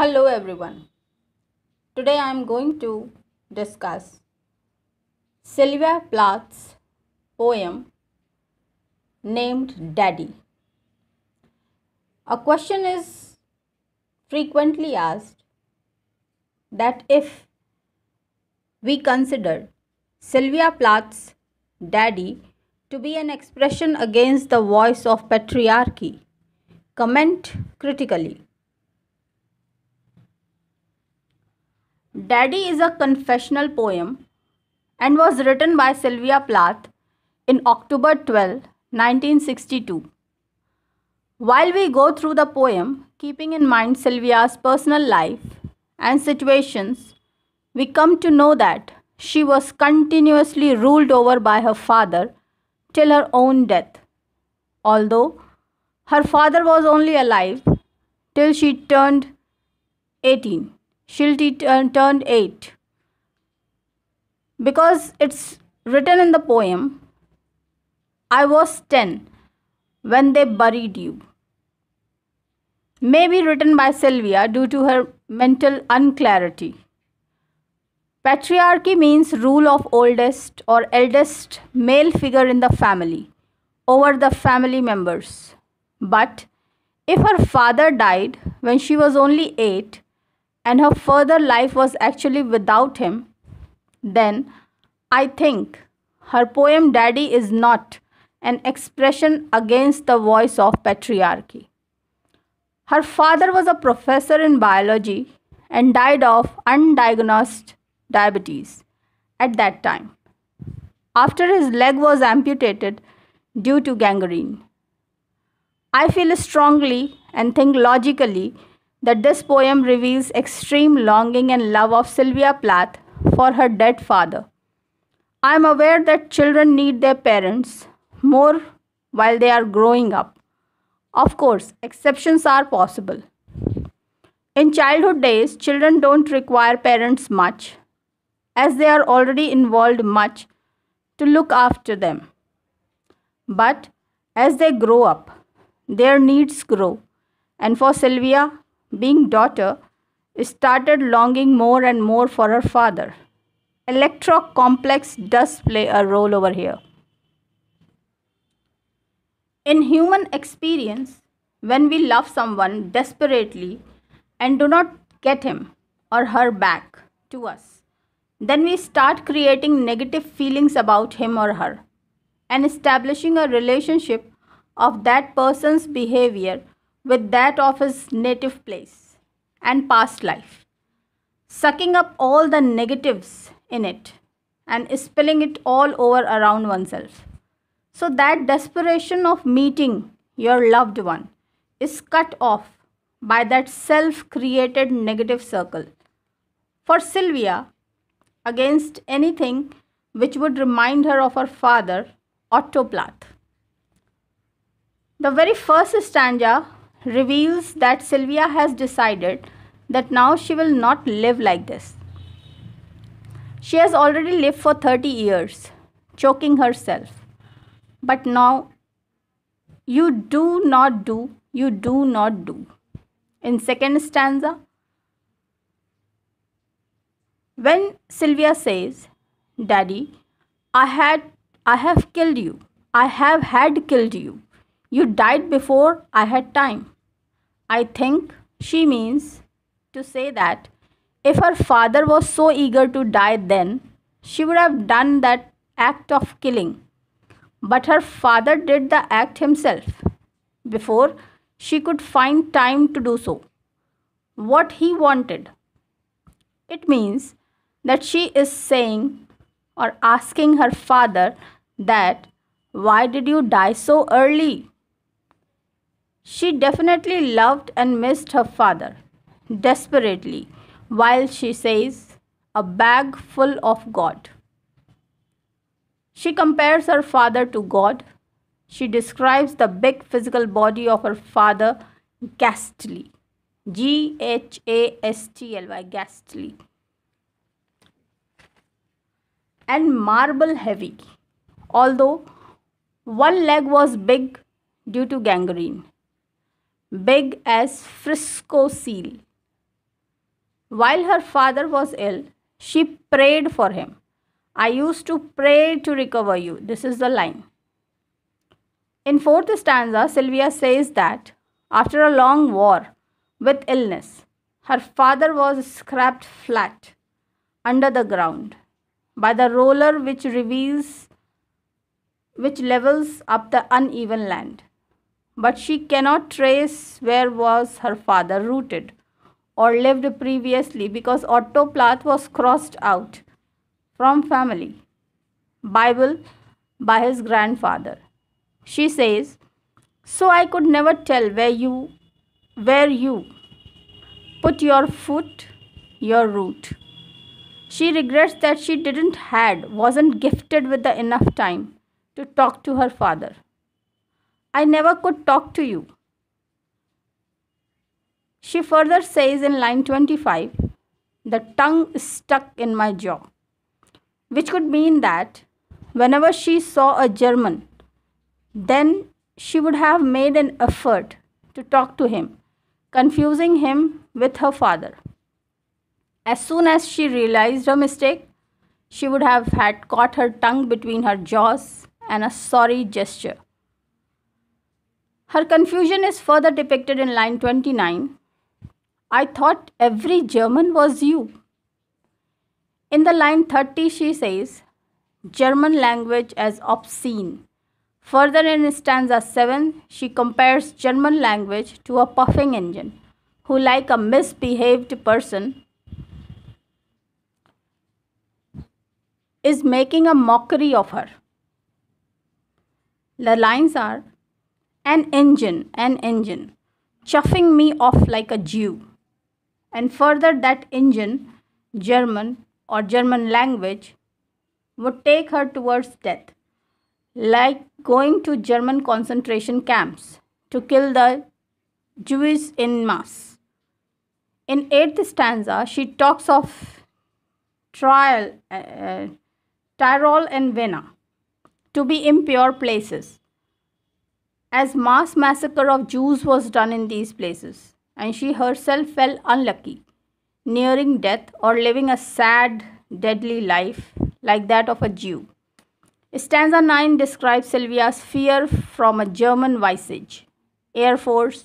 Hello everyone. Today I am going to discuss Sylvia Plath's poem named Daddy. A question is frequently asked that if we consider Sylvia Plath's Daddy to be an expression against the voice of patriarchy, comment critically Daddy is a confessional poem and was written by Sylvia Plath in October 12, 1962. While we go through the poem, keeping in mind Sylvia's personal life and situations, we come to know that she was continuously ruled over by her father till her own death. Although her father was only alive till she turned 18 she uh, turned 8 because it's written in the poem i was 10 when they buried you may be written by sylvia due to her mental unclarity patriarchy means rule of oldest or eldest male figure in the family over the family members but if her father died when she was only 8 and her further life was actually without him, then I think her poem Daddy is not an expression against the voice of patriarchy. Her father was a professor in biology and died of undiagnosed diabetes at that time. After his leg was amputated due to gangrene, I feel strongly and think logically that this poem reveals extreme longing and love of Sylvia Plath for her dead father. I am aware that children need their parents more while they are growing up. Of course, exceptions are possible. In childhood days, children don't require parents much, as they are already involved much to look after them. But as they grow up, their needs grow, and for Sylvia, being daughter, started longing more and more for her father. Electro complex does play a role over here. In human experience, when we love someone desperately and do not get him or her back to us, then we start creating negative feelings about him or her and establishing a relationship of that person's behavior with that of his native place and past life, sucking up all the negatives in it and spilling it all over around oneself. So that desperation of meeting your loved one is cut off by that self created negative circle. For Sylvia, against anything which would remind her of her father, Otto Plath. The very first stanza reveals that Sylvia has decided that now she will not live like this. She has already lived for 30 years, choking herself. But now, you do not do, you do not do. In second stanza, when Sylvia says, Daddy, I had I have killed you. I have had killed you. You died before I had time. I think she means to say that if her father was so eager to die then, she would have done that act of killing. But her father did the act himself before she could find time to do so. What he wanted. It means that she is saying or asking her father that why did you die so early? She definitely loved and missed her father desperately while she says, a bag full of God. She compares her father to God. She describes the big physical body of her father ghastly. G H A S T L Y, ghastly. And marble heavy, although one leg was big due to gangrene big as Frisco seal. While her father was ill, she prayed for him. I used to pray to recover you. This is the line. In fourth stanza, Sylvia says that after a long war with illness, her father was scrapped flat under the ground by the roller which reveals which levels up the uneven land but she cannot trace where was her father rooted or lived previously because Otto Plath was crossed out from family Bible by his grandfather. She says, So I could never tell where you where you put your foot, your root. She regrets that she didn't had wasn't gifted with the enough time to talk to her father. I never could talk to you. She further says in line 25, the tongue stuck in my jaw, which could mean that whenever she saw a German, then she would have made an effort to talk to him, confusing him with her father. As soon as she realized her mistake, she would have had caught her tongue between her jaws and a sorry gesture her confusion is further depicted in line 29. I thought every German was you. In the line 30, she says, German language as obscene. Further in stanza 7, she compares German language to a puffing engine, who, like a misbehaved person, is making a mockery of her. The lines are an engine, an engine, chuffing me off like a Jew. And further, that engine, German or German language, would take her towards death, like going to German concentration camps to kill the Jews in mass. In eighth stanza, she talks of trial, uh, uh Tyrol and Vena, to be impure places as mass massacre of Jews was done in these places, and she herself fell unlucky, nearing death or living a sad, deadly life like that of a Jew. Stanza 9 describes Sylvia's fear from a German visage. Air Force,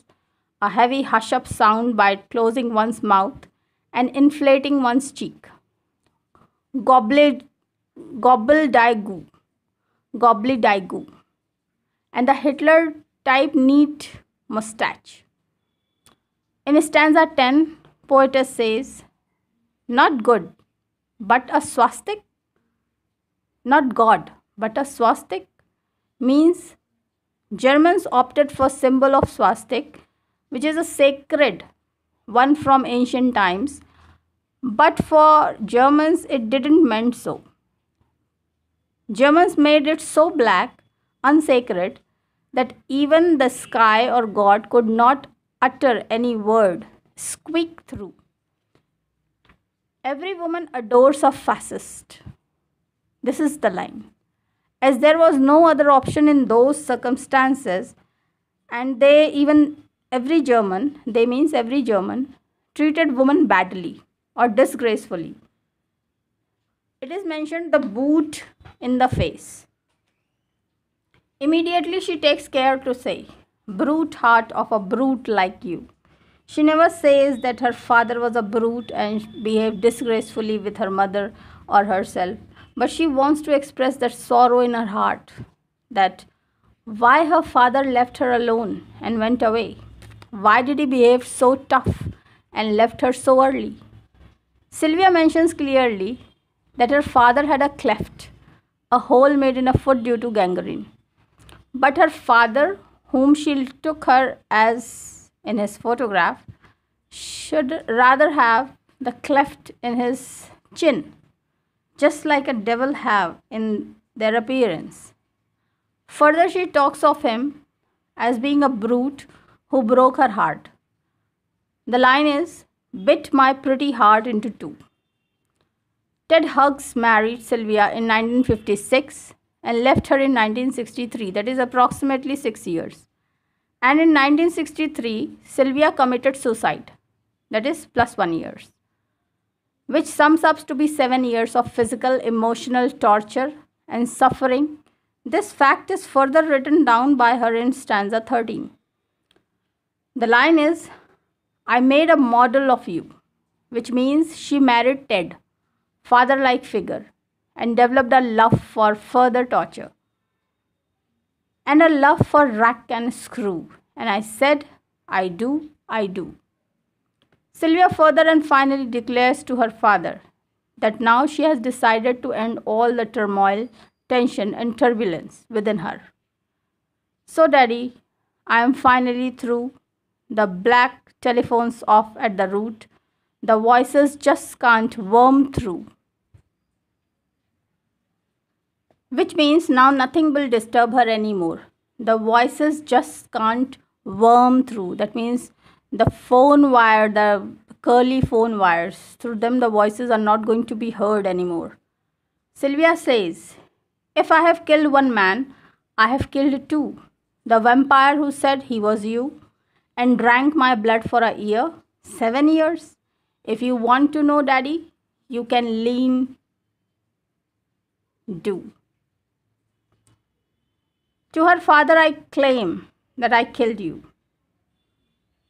a heavy hush up sound by closing one's mouth and inflating one's cheek. Gobble, gobble die goo, gobbly die goo. And the Hitler type neat mustache. In stanza 10, poetess says, Not good, but a swastik. Not God, but a swastik means Germans opted for symbol of swastik, which is a sacred one from ancient times. But for Germans, it didn't meant so. Germans made it so black, unsacred, that even the sky or God could not utter any word, squeak through. Every woman adores a fascist. This is the line. As there was no other option in those circumstances, and they even every German, they means every German, treated women badly or disgracefully. It is mentioned the boot in the face. Immediately she takes care to say, Brute heart of a brute like you. She never says that her father was a brute and behaved disgracefully with her mother or herself, but she wants to express that sorrow in her heart that why her father left her alone and went away. Why did he behave so tough and left her so early? Sylvia mentions clearly that her father had a cleft, a hole made in a foot due to gangrene. But her father, whom she took her as in his photograph, should rather have the cleft in his chin, just like a devil have in their appearance. Further, she talks of him as being a brute who broke her heart. The line is, bit my pretty heart into two. Ted Hugs married Sylvia in 1956 and left her in 1963, that is approximately six years. And in 1963, Sylvia committed suicide, that is plus one years, which sums up to be seven years of physical, emotional torture and suffering. This fact is further written down by her in stanza 13. The line is, I made a model of you, which means she married Ted, father like figure and developed a love for further torture and a love for rack and screw. And I said, I do, I do. Sylvia further and finally declares to her father that now she has decided to end all the turmoil, tension, and turbulence within her. So, Daddy, I am finally through. The black telephones off at the root. The voices just can't worm through. which means now nothing will disturb her anymore. The voices just can't worm through. That means the phone wire, the curly phone wires, through them the voices are not going to be heard anymore. Sylvia says, If I have killed one man, I have killed two. The vampire who said he was you and drank my blood for a year, seven years. If you want to know, Daddy, you can lean do. To her father, I claim that I killed you.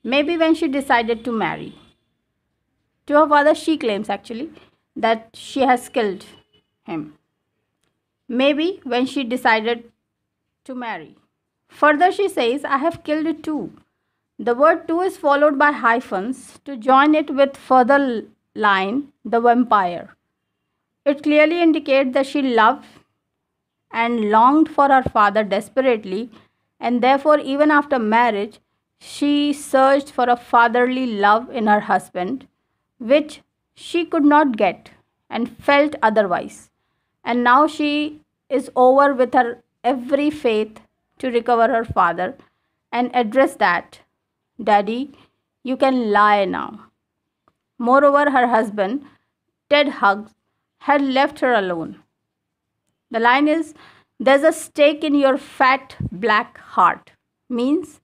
Maybe when she decided to marry. To her father, she claims actually that she has killed him. Maybe when she decided to marry. Further, she says, I have killed two. The word two is followed by hyphens to join it with further line, the vampire. It clearly indicates that she loved and longed for her father desperately, and therefore, even after marriage, she searched for a fatherly love in her husband, which she could not get and felt otherwise. And now she is over with her every faith to recover her father and address that Daddy, you can lie now. Moreover, her husband, Ted Hugs, had left her alone the line is There's a stake in your fat black heart. Means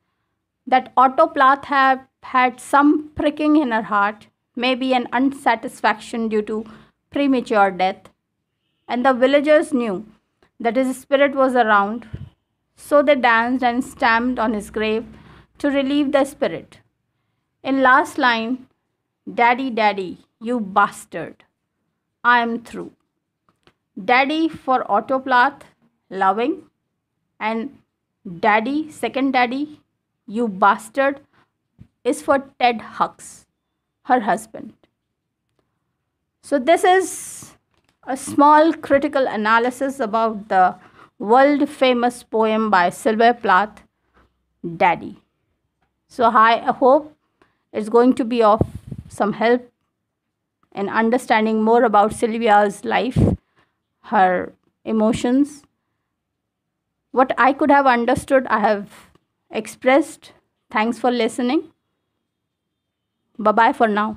that Autoplath have had some pricking in her heart, maybe an unsatisfaction due to premature death. And the villagers knew that his spirit was around, so they danced and stamped on his grave to relieve the spirit. In last line, Daddy, Daddy, you bastard, I am through daddy for autoplath loving and daddy second daddy you bastard is for ted hux her husband so this is a small critical analysis about the world famous poem by sylvia plath daddy so i hope it's going to be of some help in understanding more about sylvia's life her emotions. What I could have understood, I have expressed. Thanks for listening. Bye bye for now.